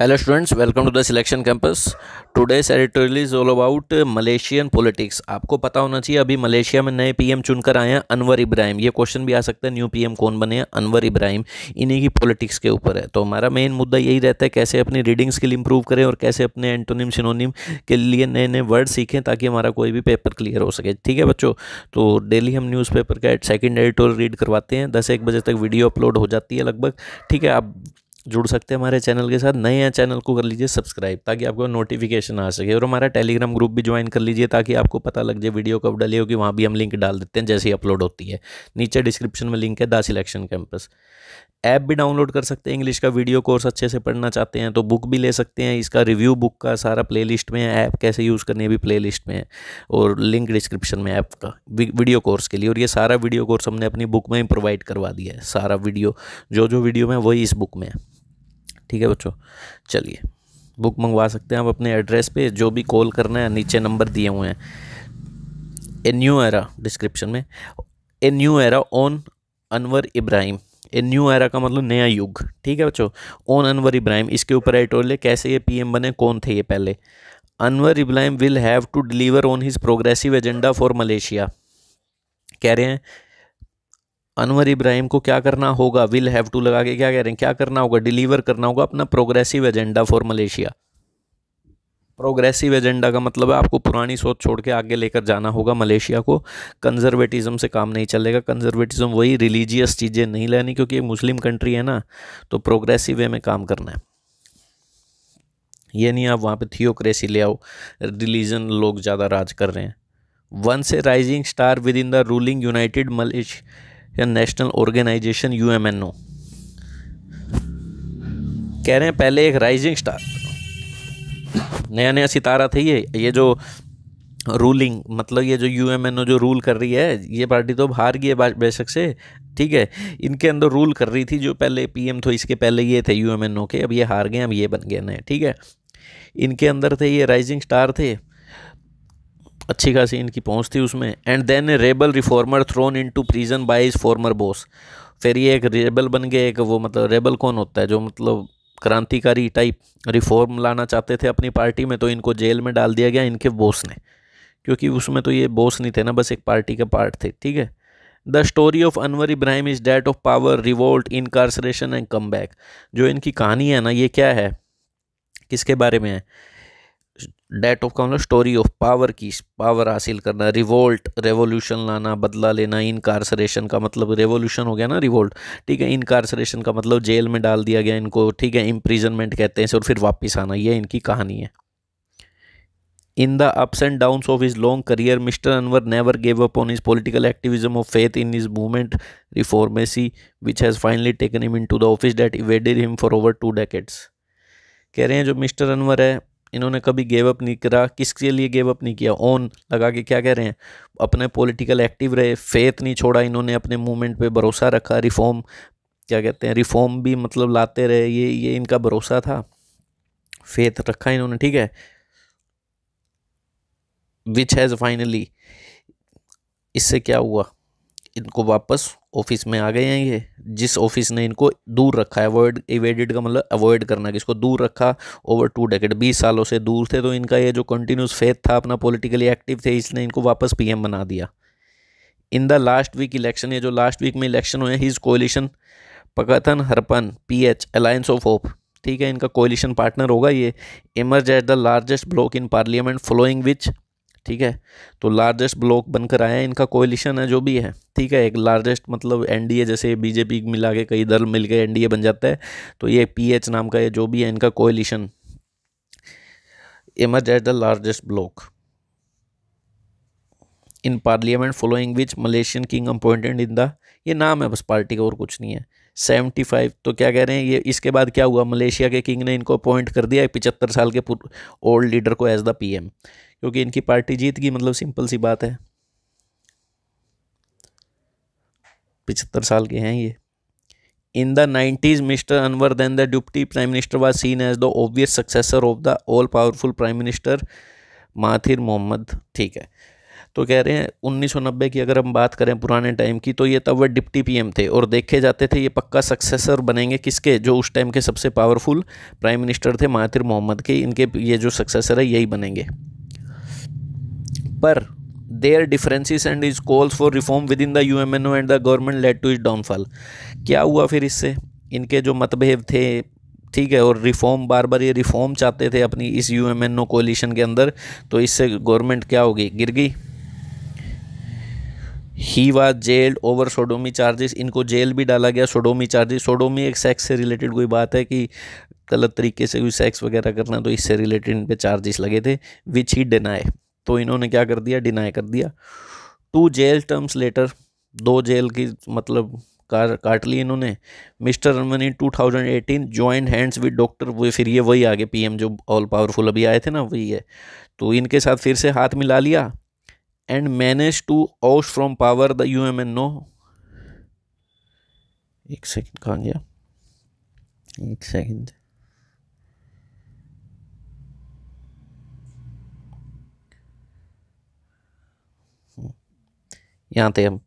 hello students welcome to the selection campus today editorial is all about Malaysian politics आपको पता होना चाहिए अभी मलेशिया में नए पीएम चुनकर आए हैं अनवर इब्राहिम ये क्वेश्चन भी आ सकता है न्यू पीएम कौन बने हैं अनवर इब्राहिम इन्हीं की पॉलिटिक्स के ऊपर है तो हमारा मेन मुद्दा यही रहता है कैसे अपनी रीडिंग स्किल इंप्रूव करें और कैसे अपने एंटोनिम सिनोनिम के लिए नए नए वर्ड सीखें ताकि हमारा कोई भी पेपर क्लियर हो सके ठीक है बच्चों तो डेली हम पेपर का सेकेंड एडिटोरियल रीड करवाते हैं दस एक बजे तक वीडियो अपलोड हो जाती है लगभग ठीक है आप जुड़ सकते हैं हमारे चैनल के साथ नए हैं चैनल को कर लीजिए सब्सक्राइब ताकि आपको नोटिफिकेशन आ सके और हमारा टेलीग्राम ग्रुप भी ज्वाइन कर लीजिए ताकि आपको पता लग जाए वीडियो कब डली होगी वहाँ भी हम लिंक डाल देते हैं जैसे ही अपलोड होती है नीचे डिस्क्रिप्शन में लिंक है दास इलेक्शन कैंपस ऐप भी डाउनलोड कर सकते हैं इंग्लिश का वीडियो कोर्स अच्छे से पढ़ना चाहते हैं तो बुक भी ले सकते हैं इसका रिव्यू बुक का सारा प्लेलिस्ट में है ऐप कैसे यूज़ करनी है भी प्लेलिस्ट में है और लिंक डिस्क्रिप्शन में ऐप का वीडियो कोर्स के लिए और ये सारा वीडियो कोर्स हमने अपनी बुक में ही प्रोवाइड करवा दिया है सारा वीडियो जो जो वीडियो में वही इस बुक में है ठीक है बच्चों चलिए बुक मंगवा सकते हैं आप अपने एड्रेस पे जो भी कॉल करना है नीचे नंबर दिए हुए हैं ए न्यू एरा डिस्क्रिप्शन में a new era on Anwar Ibrahim a new era का मतलब नया युग ठीक है बच्चों ऑन अनवर इब्राहिम इसके ऊपर टोल कैसे ये पीएम बने कौन थे ये पहले Anwar Ibrahim will have to deliver on his progressive agenda for Malaysia कह रहे हैं अनवर इब्राहिम को क्या करना होगा विल हैव टू लगा के क्या कह रहे हैं क्या करना होगा डिलीवर करना होगा अपना progressive agenda for Malaysia progressive agenda का मतलब है आपको पुरानी सोच छोड़ के आगे लेकर जाना होगा मलेशिया को कंजर्वेटिज्म से काम नहीं चलेगा कंजर्वेटिज्म वही रिलीजियस चीज़ें नहीं लेनी क्योंकि मुस्लिम कंट्री है ना तो प्रोग्रेसिव वे में काम करना है ये नहीं आप वहाँ पे थियोक्रेसी ले आओ रिलीजन लोग ज़्यादा राज कर रहे हैं वन से rising star within the ruling United Malaysia या national organisation U M N O कह रहे हैं पहले एक राइजिंग स्टार नया नया सितारा था ये ये जो रूलिंग मतलब ये जो यू एम एन ओ जो रूल कर रही है ये पार्टी तो हार गई है बेशक से ठीक है इनके अंदर रूल कर रही थी जो पहले पी एम थे इसके पहले ये थे यू के अब ये हार गए अब ये बन गए नए ठीक है इनके अंदर थे ये राइजिंग स्टार थे अच्छी खासी इनकी पहुंच थी उसमें and then a rebel reformer thrown into prison by his former boss फिर ये एक रेबल बन गए एक वो मतलब रेबल कौन होता है जो मतलब क्रांतिकारी टाइप रिफॉर्म लाना चाहते थे अपनी पार्टी में तो इनको जेल में डाल दिया गया इनके बॉस ने क्योंकि उसमें तो ये बॉस नहीं थे ना बस एक पार्टी का पार्ट थे ठीक है the story of Anwar Ibrahim is that of power revolt incarceration and come back जो इनकी कहानी है ना ये क्या है किसके बारे में है डेट ऑफ क्या स्टोरी ऑफ पावर की पावर हासिल करना रिवोल्ट रेवोल्यूशन लाना बदला लेना इनकारसरेशन का मतलब रेवोल्यूशन हो गया ना रिवोल्ट ठीक है इनकारसरेशन का मतलब जेल में डाल दिया गया इनको ठीक है इम्प्रिजनमेंट कहते हैं और फिर वापस आना यह इनकी कहानी है in the ups and downs of his long career mister Anwar never gave up on his political activism of faith in his movement reformasi which has finally taken him into the office that evaded him for over two decades कह रहे हैं जो mister Anwar है इन्होंने कभी gave up नहीं करा किसके लिए गेव अप नहीं किया ऑन लगा के क्या कह रहे हैं अपने पॉलिटिकल एक्टिव रहे फेथ नहीं छोड़ा इन्होंने अपने मूवमेंट पे भरोसा रखा रिफॉर्म क्या कहते हैं रिफॉर्म भी मतलब लाते रहे ये ये इनका भरोसा था फेथ रखा इन्होंने ठीक है विच हैज़ फाइनली इससे क्या हुआ इनको वापस ऑफिस में आ गए हैं ये जिस ऑफिस ने इनको दूर रखा है अवॉइड इवेडिड का मतलब अवॉइड करना किसको दूर रखा ओवर टू डेकेड बीस सालों से दूर थे तो इनका ये जो कंटिन्यूस फेथ था अपना पॉलिटिकली एक्टिव थे इसने इनको वापस पीएम बना दिया in the last week election ये जो लास्ट वीक में इलेक्शन हुए his coalition Pakatan Harapan P H alliance of hope ठीक है इनका कोलिशन पार्टनर होगा ये emerge at the largest bloc in parliament following which ठीक है तो लार्जेस्ट ब्लॉक बनकर आया है इनका कोलिशन है जो भी है ठीक है एक लार्जेस्ट मतलब एनडीए जैसे बीजेपी मिला के कई दल मिल के एनडीए बन जाता है तो ये पीएच नाम का ये जो भी है इनका coalition emerge as the largest bloc in parliament following which Malaysian king appointed in the ये नाम है बस पार्टी का और कुछ नहीं है सेवेंटी फाइव तो क्या कह रहे हैं ये इसके बाद क्या हुआ मलेशिया के किंग ने इनको अपॉइंट कर दिया पिचहत्तर साल के ओल्ड लीडर को एज द पीएम क्योंकि इनकी पार्टी जीत गई मतलब सिंपल सी बात है पिछहत्तर साल के हैं ये in the nineties mister Anwar then the deputy prime minister was seen as the obvious successor of the all powerful prime minister Mahathir Mohamad ठीक है तो कह रहे हैं 1990 की अगर हम बात करें पुराने टाइम की तो ये तब वह डिप्टी पीएम थे और देखे जाते थे ये पक्का सक्सेसर बनेंगे किसके जो उस टाइम के सबसे पावरफुल प्राइम मिनिस्टर थे माथिर मोहम्मद के इनके ये जो सक्सेसर है यही बनेंगे पर there differences and his calls for reform within the U M N O and the government led to his downfall क्या हुआ फिर इससे इनके जो मतभेद थे ठीक है और रिफॉर्म बार बार ये रिफॉर्म चाहते थे अपनी इस U M N O coalition के अंदर तो इससे गवर्नमेंट क्या होगी गिर गई ही was jailed over sodomy charges इनको जेल भी डाला गया सोडोमी चार्जेस सोडोमी एक सेक्स से रिलेटेड कोई बात है कि गलत तरीके से कोई सेक्स वगैरह करना तो इससे रिलेटेड इन पे चार्जेस लगे थे विच ही डिनाई तो इन्होंने क्या कर दिया डिनाई कर दिया टू जेल टर्म्स लेटर दो जेल की मतलब कार काट ली इन्होंने मिस्टर रमनी 2018 जॉइंट हैंड्स विद डॉक्टर वो फिर ये वही आगे पीएम जो ऑल पावरफुल अभी आए थे ना वही है तो इनके साथ फिर से हाथ मिला लिया and manage to oust from power the U M N O एक सेकेंड कहाँ गया एक सेकेंड यहाँ थे हम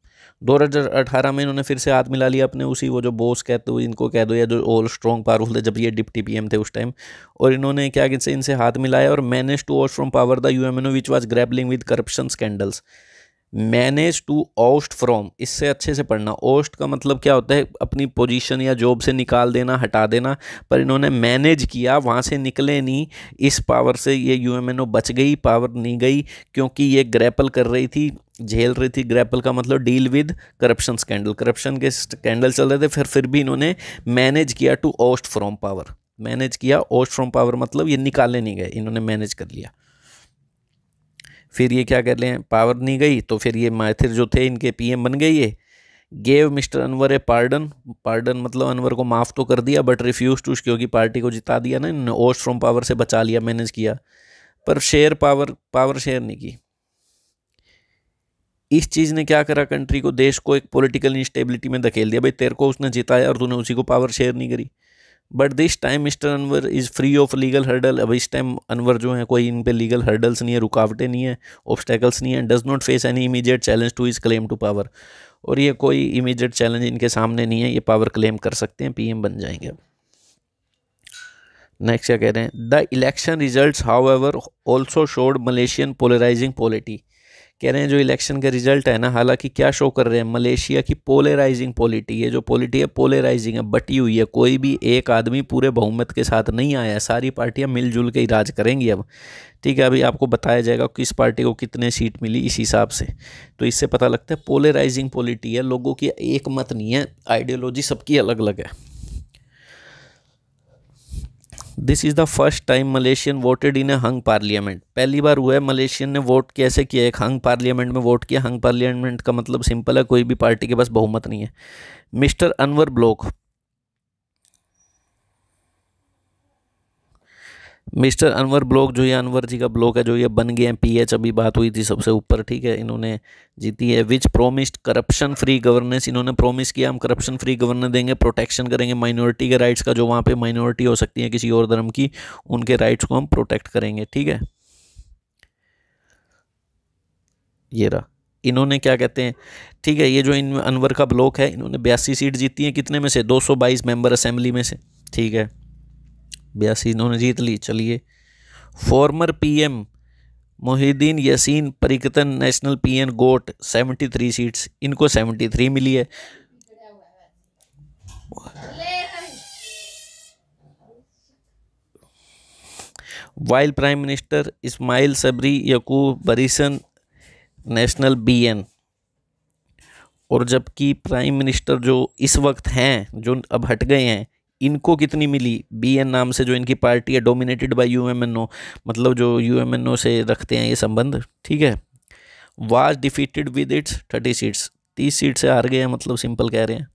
2018 में इन्होंने फिर से हाथ मिला लिया अपने उसी वो जो बोस कहते हो इनको कह दो या जो ऑल स्ट्रॉन्ग पावरफुल थे जब ये डिप्टी पीएम थे उस टाइम और इन्होंने क्या इनसे इनसे हाथ मिलाया और manage to oust from power the U M N O which was grappling with corruption scandals manage to oust from इससे अच्छे से पढ़ना ओस्ट का मतलब क्या होता है अपनी पोजीशन या जॉब से निकाल देना हटा देना पर इन्होंने मैनेज किया वहाँ से निकले नहीं इस पावर से ये यू बच गई पावर नहीं गई क्योंकि ये ग्रैपल कर रही थी झेल रही थी ग्रैपल का मतलब deal with corruption scandal corruption के स्कैंडल चल रहे थे फिर फिर भी इन्होंने मैनेज किया to oust from power manage किया ओस्ट फ्रॉम पावर मतलब ये निकाले नहीं गए इन्होंने मैनेज कर लिया फिर ये क्या कर लें पावर नहीं गई तो फिर ये माथिर जो थे इनके पीएम बन गए ये gave mister Anwar a pardon pardon मतलब अनवर को माफ़ तो कर दिया बट रिफ्यूज़ टू क्योंकि पार्टी को जिता दिया ना इन्होंने ओस्ट फ्रॉम पावर से बचा लिया मैनेज किया पर शेयर पावर पावर शेयर नहीं की इस चीज़ ने क्या करा कंट्री को देश को एक पॉलिटिकल इंस्टेबिलिटी में धकेल दिया भाई तेरे को उसने जिताया और तूने उसी को पावर शेयर नहीं करी but this time mister Anwar is free of legal hurdle अब इस टाइम अनवर जो है कोई इन पे लीगल हर्डल्स नहीं है रुकावटें नहीं है ऑब्स्टेकल्स नहीं है does not face any immediate challenge to his claim to power और ये कोई इमीजिएट चैलेंज इनके सामने नहीं है ये पावर क्लेम कर सकते हैं पीएम बन जाएंगे नेक्स्ट क्या कह रहे हैं the election result however also showed Malaysian polarising polity कह रहे हैं जो इलेक्शन का रिजल्ट है ना हालांकि क्या शो कर रहे हैं मलेशिया की पोलराइजिंग पॉलिटी है जो पॉलिटी है पोलराइजिंग है बटी हुई है कोई भी एक आदमी पूरे बहुमत के साथ नहीं आया सारी पार्टियां मिलजुल के ही राज करेंगी अब ठीक है अभी आपको बताया जाएगा किस पार्टी को कितने सीट मिली इस हिसाब से तो इससे पता लगता है पोलराइजिंग पॉलिटी है लोगों की एक मत नहीं है आइडियोलॉजी सबकी अलग अलग है this is the first time Malaysian voted in a hung parliament पहली बार हुआ है मलेशियन ने वोट कैसे किया एक हंग पार्लियामेंट में वोट किया हंग पार्लियामेंट का मतलब सिंपल है कोई भी पार्टी के पास बहुमत नहीं है mister Anwar bloc mister Anwar bloc जो ये अनवर जी का ब्लॉक है जो ये बन गए हैं पीएच अभी बात हुई थी सबसे ऊपर ठीक है इन्होंने जीती है which promised corruption free governance इन्होंने प्रोमिस किया हम करप्शन फ्री गवर्नेंस देंगे प्रोटेक्शन करेंगे माइनॉरिटी के राइट्स का जो वहाँ पे माइनॉरिटी हो सकती है किसी और धर्म की उनके राइट्स को हम प्रोटेक्ट करेंगे ठीक है ये रहा इन्होंने क्या कहते हैं ठीक है ये जो इन अनवर का ब्लॉक है इन्होंने बयासी सीट जीती है कितने में से बाईस मेंबर असेंबली में से ठीक है बयासी इन्होंने जीत ली चलिए former PM Muhyiddin Yassin Perikatan Nasional PN got 73 seats इनको 73 मिली है while prime minister Ismail Sabri Yaakob Barisan Nasional BN और जबकि प्राइम मिनिस्टर जो इस वक्त हैं जो अब हट गए हैं इनको कितनी मिली बीएन नाम से जो इनकी पार्टी है डोमिनेटेड बाय यूएमएनओ मतलब जो यूएमएनओ से रखते हैं ये संबंध ठीक है was defeated with its thirty seats तीस सीट से हार गए हैं मतलब सिंपल कह रहे हैं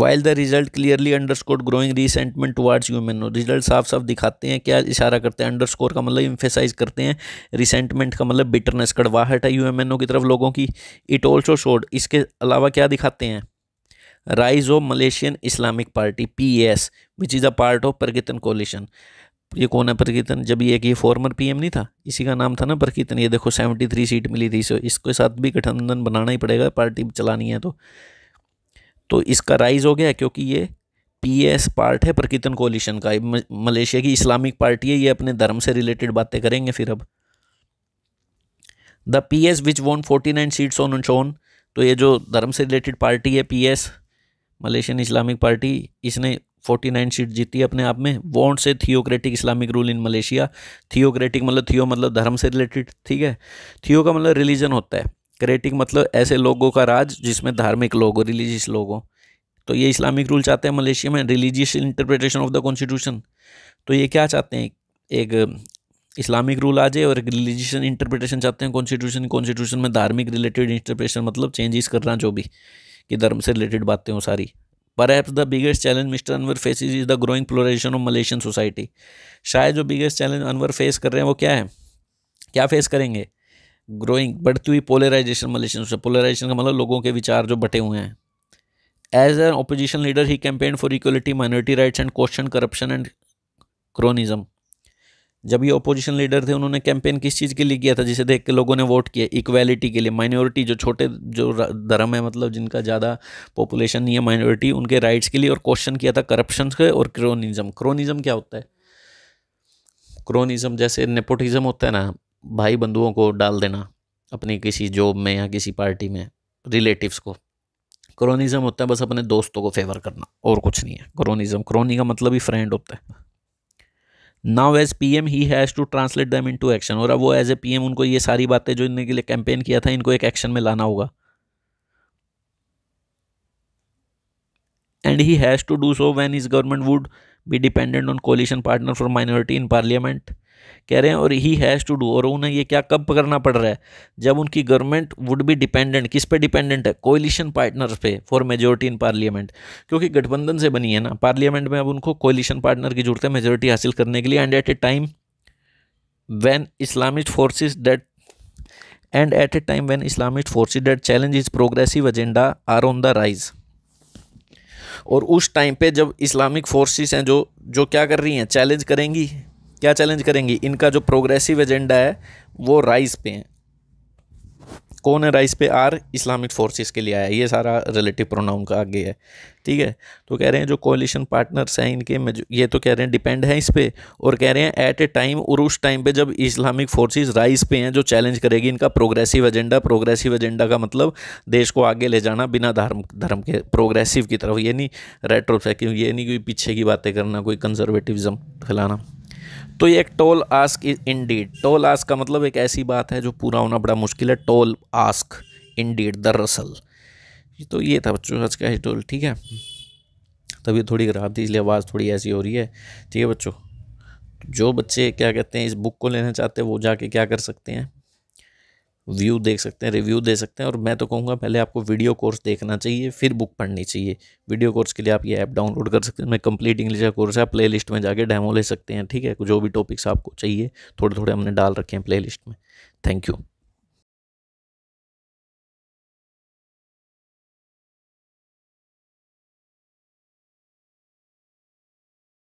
while the result clearly underscore growing resentment towards ओ रिजल्ट साफ साफ दिखाते हैं क्या इशारा करते हैं अंडर स्कोर का मतलब इम्फेसाइज करते हैं रिसेंटमेंट का मतलब बिटरनेस कड़वाहट है यूएमएनओ की तरफ लोगों की इट ऑल्सो शोड इसके अलावा क्या दिखाते हैं rise of Malaysian Islamic party P S which is a part of Perikatan coalition ये कौन है प्रकीर्तन जब ये कि फॉर्मर पीएम नहीं था इसी का नाम था ना प्रकीर्तन ये देखो सेवेंटी थ्री सीट मिली थी इसे इसके साथ भी गठबंधन बनाना ही पड़ेगा पार्टी चलानी है तो तो इसका राइज हो गया क्योंकि ये एस पार्ट है प्रकीर्तन कोलिशन का मलेशिया की इस्लामिक पार्टी है ये अपने धर्म से रिलेटेड बातें करेंगे फिर अब the P S which won forty nine seats on on तो ये जो धर्म से रिलेटेड पार्टी है P S Malaysian Islamic party इसने 49 सीट जीती अपने आप में वॉन्ट से theocratic Islamic rule in Malaysia theocratic मतलब थियो मतलब धर्म से रिलेटेड ठीक है थियो का मतलब रिलीजन होता है क्रेटिक मतलब ऐसे लोगों का राज जिसमें धार्मिक लोग हो रिलीजियस लोग हो तो ये इस्लामिक रूल चाहते हैं मलेशिया में religious interpretation of the constitution तो ये क्या चाहते हैं एक इस्लामिक रूल आ जाए और रिलीजियस इंटरप्रिटेशन चाहते हैं कॉन्स्टिट्यूशन कॉन्स्टिट्यूशन में धार्मिक रिलेटेड इंटरप्रिटेशन मतलब चेंजेस करना जो भी कि धर्म से रिलेटेड बातें हों सारी perhaps the biggest challenge mister Anwar faces is the growing polarisation of Malaysian society शायद जो बिगेस्ट चैलेंज अनवर फेस कर रहे हैं वो क्या है क्या फेस करेंगे ग्रोइंग बढ़ती हुई पोलराइजेशन मलेशियन से पोलराइजेशन का मतलब लोगों के विचार जो बटे हुए हैं as an opposition leader he campaign for equality minority rights and question corruption and cronyism जब ये ओपोजिशन लीडर थे उन्होंने कैंपेन किस चीज़ के लिए किया था जिसे देख के लोगों ने वोट किया इक्वालिटी के लिए माइनॉरिटी जो छोटे जो धर्म है मतलब जिनका ज़्यादा पॉपुलेशन नहीं है माइनॉरिटी उनके राइट्स के लिए और क्वेश्चन किया था करप्शन के और क्रोनिज्म क्रोनिज्म क्या होता है क्रोनिज्म जैसे नेपोटिज्म होता है ना भाई बंधुओं को डाल देना अपनी किसी जॉब में या किसी पार्टी में रिलेटिव्स को क्रोनिज्म होता है बस अपने दोस्तों को फेवर करना और कुछ नहीं है क्रोनिज्म क्रोनी का मतलब ही फ्रेंड होता है now as P M he has to translate them into action और अब वो एज ए पी एम उनको ये सारी बातें जो इनके लिए कैंपेन किया था इनको एक एक्शन में लाना होगा and he has to do so when his government would be dependent on coalition partner for minority in parliament कह रहे हैं और ही हैज़ टू डू और उन्हें ये क्या कब करना पड़ रहा है जब उनकी गवर्नमेंट वुड बी डिपेंडेंट किस पे डिपेंडेंट है कोलिशन पार्टनर पे फॉर मेजोरिटी इन पार्लियामेंट क्योंकि गठबंधन से बनी है ना पार्लियामेंट में अब उनको कोलिशन पार्टनर की जरूरत है मेजोरिटी हासिल करने के लिए and at a time when Islamic forces that and at a time when Islamic forces that challenge his progressive agenda are on the rise और उस टाइम पे जब इस्लामिक फोर्सेस हैं जो जो क्या कर रही हैं चैलेंज करेंगी क्या चैलेंज करेंगी इनका जो प्रोग्रेसिव एजेंडा है वो राइस पे है कौन है राइस पे आर इस्लामिक फोर्सेस के लिए आया ये सारा रिलेटिव प्रोनाउन का आगे है ठीक है तो कह रहे हैं जो कोलिशन पार्टनर्स हैं इनके ये तो कह रहे हैं डिपेंड है इस पर और कह रहे हैं एट ए टाइम उस टाइम पे जब इस्लामिक फोर्सेस राइस पे हैं जो चैलेंज करेगी इनका प्रोग्रेसिव एजेंडा प्रोग्रेसिव एजेंडा का मतलब देश को आगे ले जाना बिना धर्म धर्म के प्रोग्रेसिव की तरफ ये नहीं रेट्रोफेक्टिव ये नहीं कोई पीछे की बातें करना कोई कंजर्वेटिवज़म फैलाना तो ये एक tall ask indeed tall ask का मतलब एक ऐसी बात है जो पूरा होना बड़ा मुश्किल है टोल आस्क इन डीड दरअसल तो ये था बच्चों आज का ही टोल ठीक है तभी थोड़ी ख़राब थी इसलिए आवाज़ थोड़ी ऐसी हो रही है ठीक है बच्चों जो बच्चे क्या कहते हैं इस बुक को लेना चाहते हैं वो जाके क्या कर सकते हैं व्यू देख सकते हैं रिव्यू दे सकते हैं और मैं तो कहूँगा पहले आपको वीडियो कोर्स देखना चाहिए फिर बुक पढ़नी चाहिए वीडियो कोर्स के लिए आप ये ऐप डाउनलोड कर सकते हैं मैं कंप्लीट इंग्लिश का कोर्स है प्ले लिस्ट में जाके डेमो ले सकते हैं ठीक है जो भी टॉपिक्स आपको चाहिए थोड़े थोड़े हमने डाल रखे हैं प्ले लिस्ट में थैंक यू